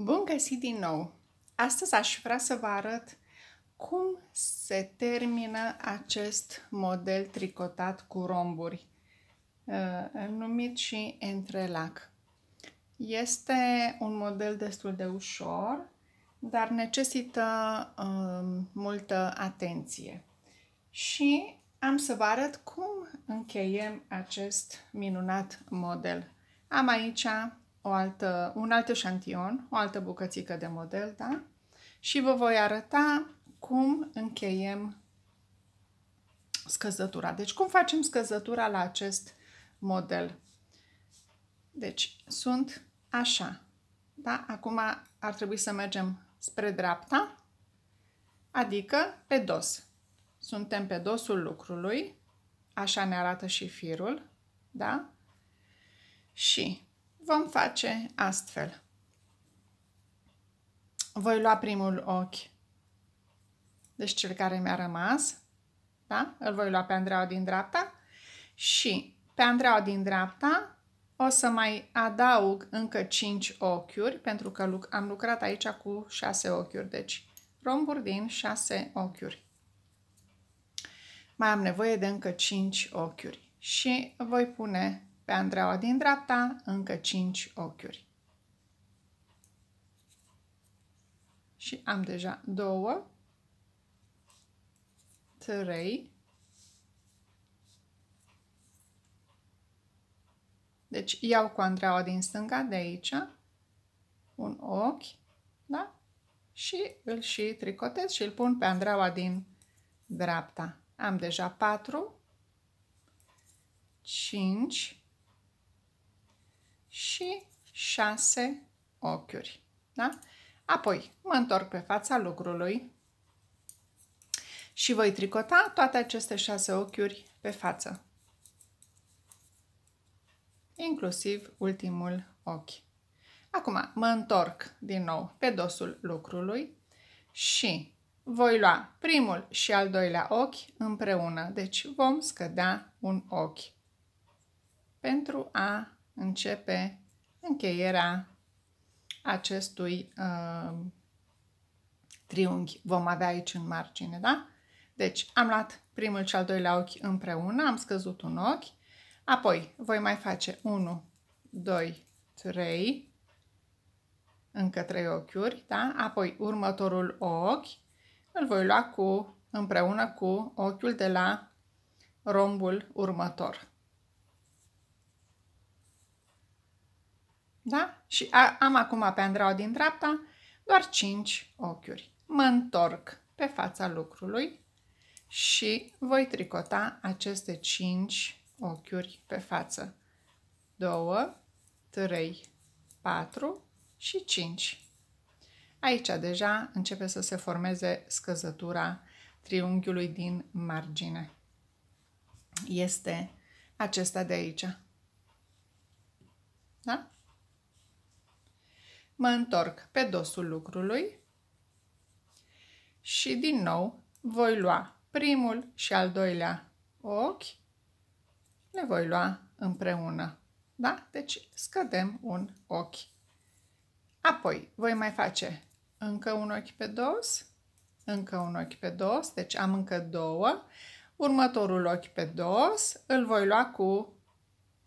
Bun găsit din nou! Astăzi aș vrea să vă arăt cum se termină acest model tricotat cu romburi, uh, numit și entrelac. Este un model destul de ușor, dar necesită um, multă atenție. Și am să vă arăt cum încheiem acest minunat model. Am aici o altă, un alt eșantion, o altă bucățică de model, da? Și vă voi arăta cum încheiem scăzătura. Deci cum facem scăzătura la acest model. Deci sunt așa, da? Acum ar trebui să mergem spre dreapta, adică pe dos. Suntem pe dosul lucrului, așa ne arată și firul, da? Și vom face astfel. Voi lua primul ochi, deci cel care mi-a rămas, da? Îl voi lua pe Andreea din dreapta și pe Andreea din dreapta o să mai adaug încă 5 ochiuri, pentru că am lucrat aici cu 6 ochiuri, deci romburi din 6 ochiuri. Mai am nevoie de încă 5 ochiuri și voi pune pe Andreaua din dreapta, încă 5 ochiuri. Și am deja 2, 3, Deci iau cu Andreaua din stânga, de aici, un ochi, da? Și îl și tricotez și îl pun pe Andreaua din dreapta. Am deja 4, 5, și 6 ochiuri. Da? Apoi mă întorc pe fața lucrului și voi tricota toate aceste 6 ochiuri pe față, inclusiv ultimul ochi. Acum mă întorc din nou pe dosul lucrului și voi lua primul și al doilea ochi împreună. Deci vom scădea un ochi pentru a începe încheierea acestui uh, triunghi vom avea aici în margine, da? Deci am luat primul și al doilea ochi împreună, am scăzut un ochi, apoi voi mai face 1, 2, 3, încă 3 ochiuri, da? Apoi următorul ochi îl voi lua cu, împreună cu ochiul de la rombul următor. Da? Și a, am acum pe Andrau din dreapta doar 5 ochiuri. Mă întorc pe fața lucrului și voi tricota aceste 5 ochiuri pe față. 2, 3, 4 și 5. Aici deja începe să se formeze scăzătura triunghiului din margine. Este acesta de aici. Da? mă întorc pe dosul lucrului și din nou voi lua primul și al doilea ochi, le voi lua împreună. Da? Deci scădem un ochi. Apoi voi mai face încă un ochi pe dos, încă un ochi pe dos, deci am încă două. Următorul ochi pe dos îl voi lua cu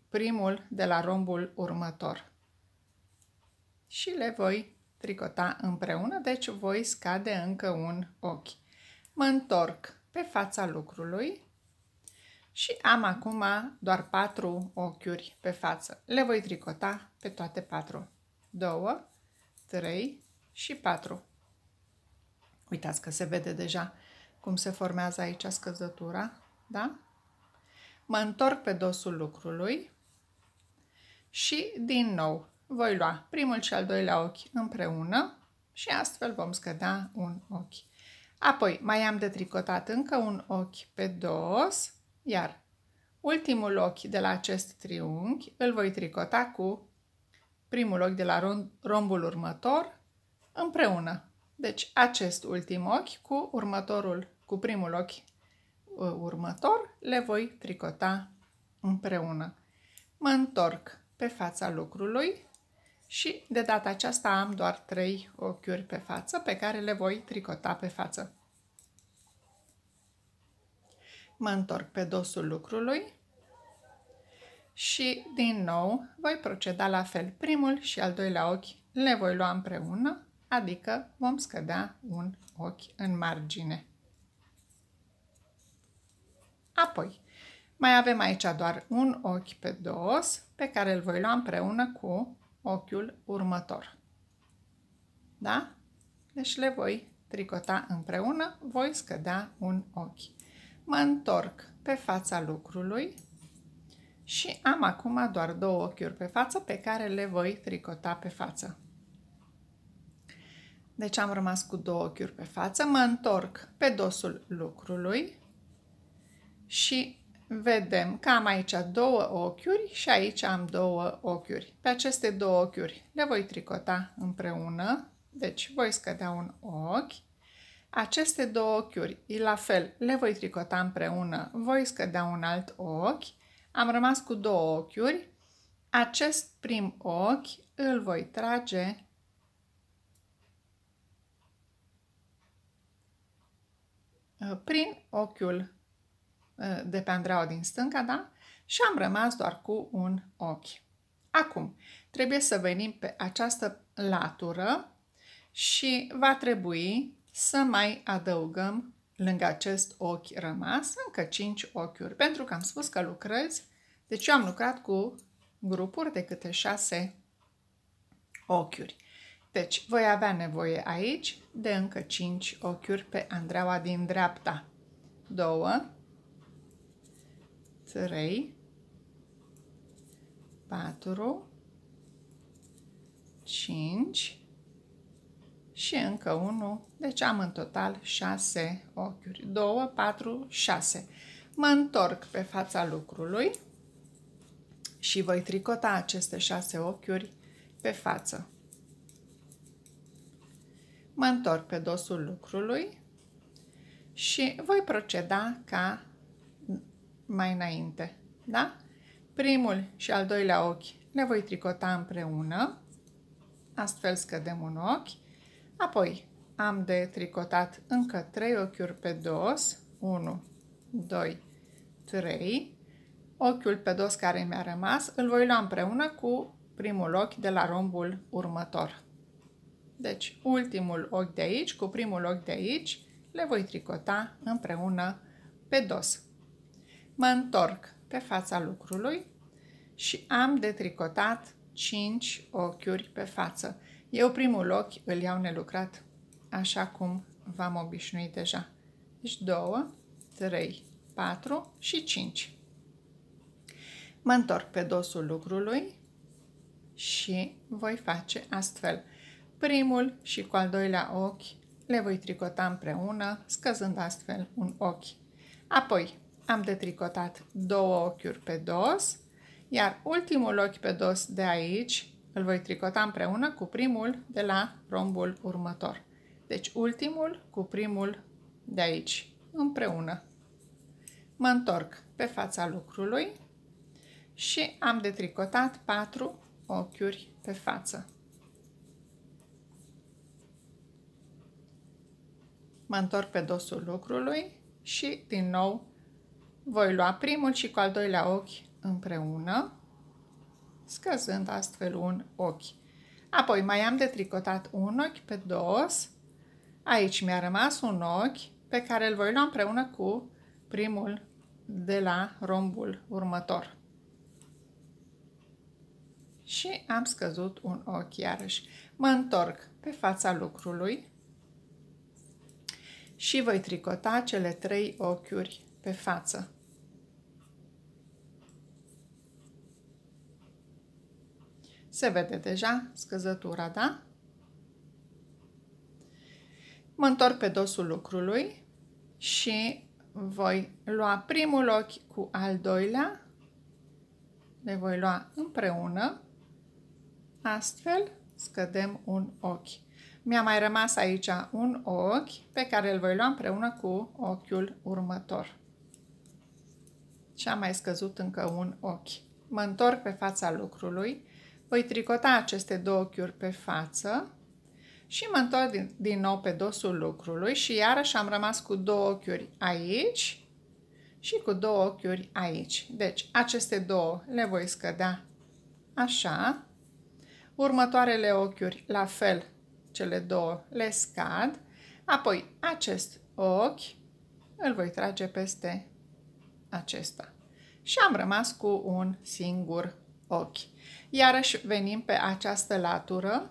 primul de la rombul următor și le voi tricota împreună, deci voi scade încă un ochi. Mă întorc pe fața lucrului și am acum doar patru ochiuri pe față. Le voi tricota pe toate patru. 2, 3 și 4. Uitați că se vede deja cum se formează aici scăzătura, da? Mă întorc pe dosul lucrului și din nou voi lua primul și al doilea ochi împreună și astfel vom scădea un ochi. Apoi mai am de tricotat încă un ochi pe dos, iar ultimul ochi de la acest triunghi îl voi tricota cu primul ochi de la rombul următor împreună. Deci acest ultim ochi cu următorul, cu primul ochi uh, următor, le voi tricota împreună. Mă întorc pe fața lucrului și de data aceasta am doar 3 ochiuri pe față pe care le voi tricota pe față. Mă întorc pe dosul lucrului și din nou voi proceda la fel. Primul și al doilea ochi le voi lua împreună, adică vom scădea un ochi în margine. Apoi, mai avem aici doar un ochi pe dos pe care îl voi lua împreună cu ochiul următor. Da? Deci le voi tricota împreună, voi scădea un ochi. Mă întorc pe fața lucrului și am acum doar două ochiuri pe față pe care le voi tricota pe față. Deci am rămas cu două ochiuri pe față, mă întorc pe dosul lucrului și vedem că am aici două ochiuri și aici am două ochiuri. Pe aceste două ochiuri le voi tricota împreună, deci voi scădea un ochi. Aceste două ochiuri, la fel, le voi tricota împreună, voi scădea un alt ochi. Am rămas cu două ochiuri. Acest prim ochi îl voi trage prin ochiul Eh, de pe Andreea din stânga, da? Și am rămas doar cu un ochi. Acum, trebuie să venim pe această latură și va trebui să mai adăugăm lângă acest ochi rămas încă 5 ochiuri, pentru că am spus că lucrez deci eu am lucrat cu grupuri de câte 6 ochiuri. Deci, voi avea nevoie aici de încă 5 ochiuri pe Andreaua din dreapta. 2, 3, 4, 5 și încă 1. Deci am în total 6 ochiuri. 2, 4, 6. Mă întorc pe fața lucrului și voi tricota aceste 6 ochiuri pe față. Mă întorc pe dosul lucrului și voi proceda ca mai înainte. Da? Primul și al doilea ochi le voi tricota împreună. Astfel scădem un ochi. Apoi am de tricotat încă trei ochiuri pe dos. 1, 2, 3. Ochiul pe dos care mi-a rămas îl voi lua împreună cu primul ochi de la rombul următor. Deci, ultimul ochi de aici cu primul ochi de aici le voi tricota împreună pe dos mă întorc pe fața lucrului și am de tricotat 5 ochiuri pe față. Eu primul ochi îl iau nelucrat, așa cum v-am obișnuit deja. Deci 2, 3, 4 și 5. Mă întorc pe dosul lucrului și voi face astfel. Primul și cu al doilea ochi le voi tricota împreună, scăzând astfel un ochi. Apoi am detricotat două ochiuri pe dos, iar ultimul ochi pe dos de aici îl voi tricota împreună cu primul de la rombul următor. Deci ultimul cu primul de aici, împreună. Mă întorc pe fața lucrului și am detricotat patru ochiuri pe față. Mă întorc pe dosul lucrului și din nou voi lua primul și cu al doilea ochi împreună, scăzând astfel un ochi. Apoi mai am de tricotat un ochi pe dos. Aici mi-a rămas un ochi pe care îl voi lua împreună cu primul de la rombul următor. Și am scăzut un ochi iarăși. Mă întorc pe fața lucrului și voi tricota cele trei ochiuri pe față. Se vede deja scăzătura, da? Mă întorc pe dosul lucrului și voi lua primul ochi cu al doilea, le voi lua împreună, astfel scădem un ochi. Mi-a mai rămas aici un ochi pe care îl voi lua împreună cu ochiul următor și a mai scăzut încă un ochi. Mă întorc pe fața lucrului, voi tricota aceste două ochiuri pe față și mă întorc din, din nou pe dosul lucrului și iarăși am rămas cu două ochiuri aici și cu două ochiuri aici. Deci aceste două le voi scădea așa, următoarele ochiuri la fel, cele două le scad, apoi acest ochi îl voi trage peste acesta și am rămas cu un singur ochi. Iarăși venim pe această latură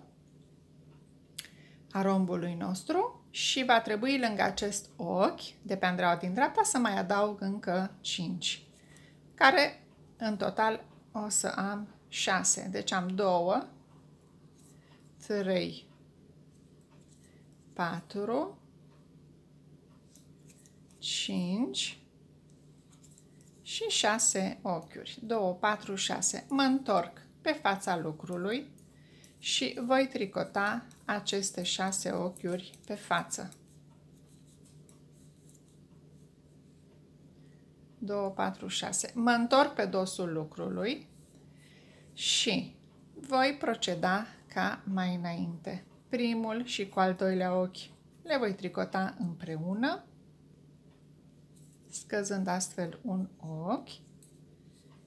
a rombului nostru și va trebui lângă acest ochi, de pe Andreea din dreapta, să mai adaug încă 5, care în total o să am 6. Deci am 2, 3, 4, 5, și 6 ochiuri. 2, 4, 6. Mă întorc pe fața lucrului și voi tricota aceste 6 ochiuri pe față. 2, 4, 6. Mă întorc pe dosul lucrului și voi proceda ca mai înainte. Primul și cu al doilea ochi le voi tricota împreună scăzând astfel un ochi.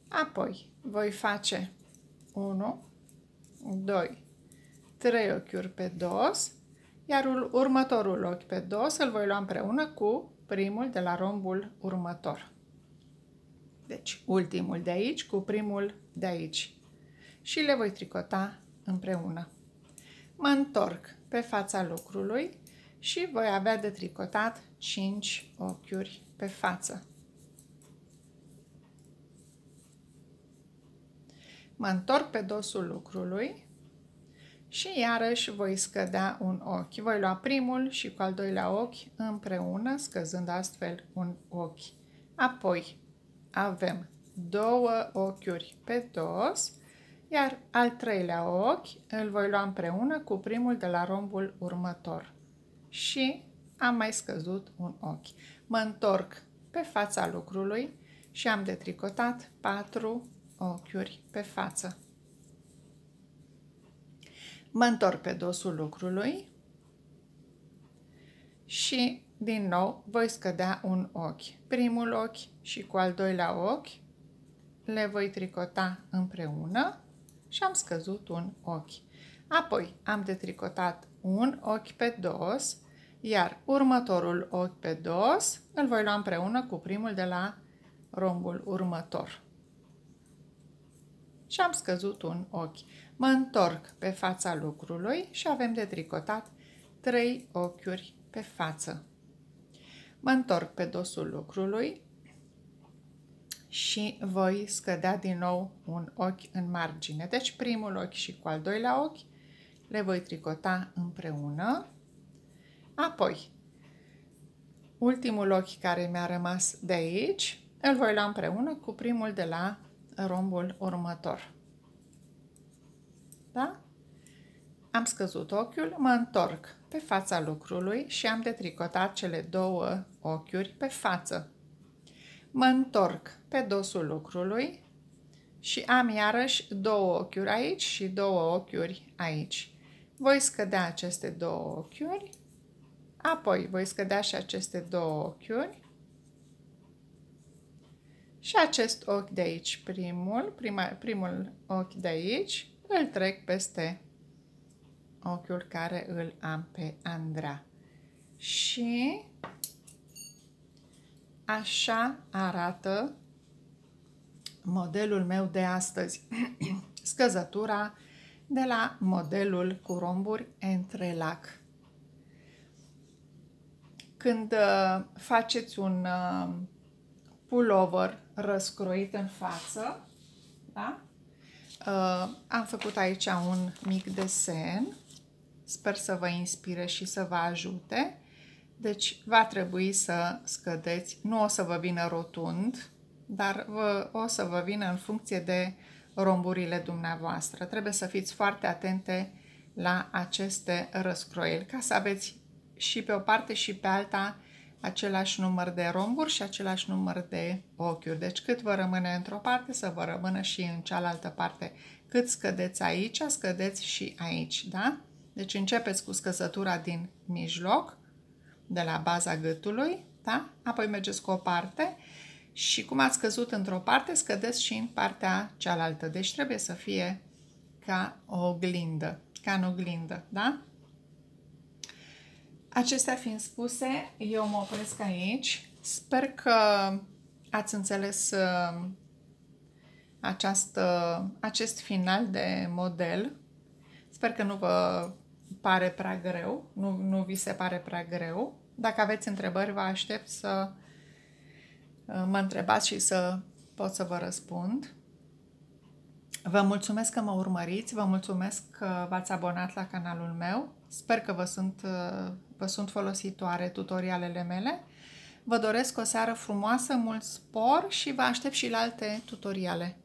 Apoi voi face 1, 2, 3 ochiuri pe dos, iar următorul ochi pe dos îl voi lua împreună cu primul de la rombul următor. Deci ultimul de aici cu primul de aici și le voi tricota împreună. Mă întorc pe fața lucrului și voi avea de tricotat 5 ochiuri pe față. Mă întorc pe dosul lucrului și iarăși voi scădea un ochi. Voi lua primul și cu al doilea ochi împreună, scăzând astfel un ochi. Apoi avem două ochiuri pe dos, iar al treilea ochi îl voi lua împreună cu primul de la rombul următor. Și am mai scăzut un ochi. Mă întorc pe fața lucrului și am detricotat 4 ochiuri pe față. Mă întorc pe dosul lucrului și din nou voi scădea un ochi. Primul ochi și cu al doilea ochi le voi tricota împreună și am scăzut un ochi. Apoi am detricotat un ochi pe dos iar următorul ochi pe dos îl voi lua împreună cu primul de la rombul următor. Și am scăzut un ochi. Mă întorc pe fața lucrului și avem de tricotat trei ochiuri pe față. Mă întorc pe dosul lucrului și voi scădea din nou un ochi în margine. Deci primul ochi și cu al doilea ochi le voi tricota împreună. Apoi, ultimul ochi care mi-a rămas de aici, îl voi lua împreună cu primul de la rombul următor. Da? Am scăzut ochiul, mă întorc pe fața lucrului și am detricotat cele două ochiuri pe față. Mă întorc pe dosul lucrului și am iarăși două ochiuri aici și două ochiuri aici. Voi scădea aceste două ochiuri Apoi voi scădea și aceste două ochiuri. Și acest ochi de aici, primul, prima, primul ochi de aici, îl trec peste ochiul care îl am pe Andra. Și așa arată modelul meu de astăzi. Scăzătura de la modelul cu romburi între lac când uh, faceți un uh, pullover răscroit în față, da? Uh, am făcut aici un mic desen. Sper să vă inspire și să vă ajute. Deci va trebui să scădeți. Nu o să vă vină rotund, dar vă, o să vă vină în funcție de romburile dumneavoastră. Trebuie să fiți foarte atente la aceste răscroieli ca să aveți și pe o parte și pe alta același număr de romburi și același număr de ochiuri. Deci cât vă rămâne într-o parte, să vă rămână și în cealaltă parte. Cât scădeți aici, scădeți și aici, da? Deci începeți cu scăsătura din mijloc, de la baza gâtului, da? Apoi mergeți cu o parte și cum ați scăzut într-o parte, scădeți și în partea cealaltă. Deci trebuie să fie ca o oglindă, ca în oglindă, da? Acestea fiind spuse, eu mă opresc aici. Sper că ați înțeles um, această, acest final de model. Sper că nu vă pare prea greu, nu, nu vi se pare prea greu. Dacă aveți întrebări, vă aștept să uh, mă întrebați și să pot să vă răspund. Vă mulțumesc că mă urmăriți, vă mulțumesc că v-ați abonat la canalul meu. Sper că vă sunt uh, vă sunt folositoare tutorialele mele. Vă doresc o seară frumoasă, mult spor și vă aștept și la alte tutoriale.